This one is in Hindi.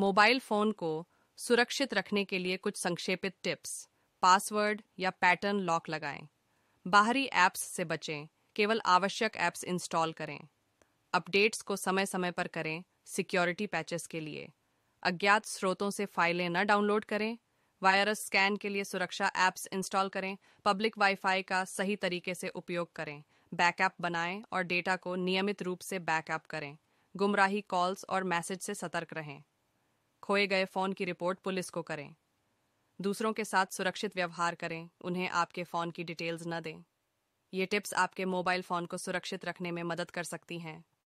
मोबाइल फोन को सुरक्षित रखने के लिए कुछ संक्षेपित टिप्स पासवर्ड या पैटर्न लॉक लगाएं बाहरी ऐप्स से बचें केवल आवश्यक ऐप्स इंस्टॉल करें अपडेट्स को समय समय पर करें सिक्योरिटी पैचेस के लिए अज्ञात स्रोतों से फाइलें न डाउनलोड करें वायरस स्कैन के लिए सुरक्षा ऐप्स इंस्टॉल करें पब्लिक वाईफाई का सही तरीके से उपयोग करें बैकअप बनाएं और डेटा को नियमित रूप से बैकअप करें गुमराही कॉल्स और मैसेज से सतर्क रहें खोए गए फोन की रिपोर्ट पुलिस को करें दूसरों के साथ सुरक्षित व्यवहार करें उन्हें आपके फोन की डिटेल्स न दें ये टिप्स आपके मोबाइल फोन को सुरक्षित रखने में मदद कर सकती हैं